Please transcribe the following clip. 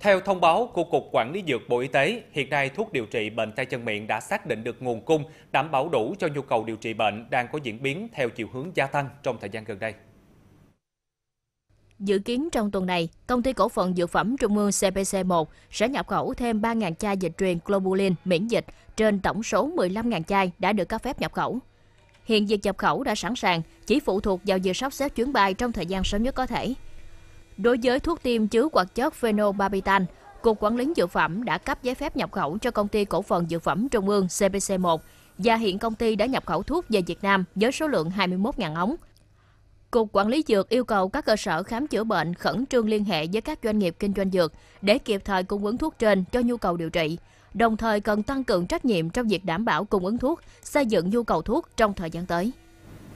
Theo thông báo của Cục Quản lý Dược Bộ Y tế, hiện nay thuốc điều trị bệnh tay chân miệng đã xác định được nguồn cung, đảm bảo đủ cho nhu cầu điều trị bệnh đang có diễn biến theo chiều hướng gia tăng trong thời gian gần đây. Dự kiến trong tuần này, công ty cổ phần dược phẩm Trung ương CPC1 sẽ nhập khẩu thêm 3.000 chai dịch truyền globulin miễn dịch trên tổng số 15.000 chai đã được cấp phép nhập khẩu. Hiện việc nhập khẩu đã sẵn sàng, chỉ phụ thuộc vào việc sắp xếp chuyến bay trong thời gian sớm nhất có thể – Đối với thuốc tiêm chứa hoạt chất phenobarbital, Cục Quản lý Dược phẩm đã cấp giấy phép nhập khẩu cho công ty cổ phần dược phẩm Trung ương CBC1 và hiện công ty đã nhập khẩu thuốc về Việt Nam với số lượng 21.000 ống. Cục Quản lý Dược yêu cầu các cơ sở khám chữa bệnh khẩn trương liên hệ với các doanh nghiệp kinh doanh dược để kịp thời cung ứng thuốc trên cho nhu cầu điều trị, đồng thời cần tăng cường trách nhiệm trong việc đảm bảo cung ứng thuốc, xây dựng nhu cầu thuốc trong thời gian tới.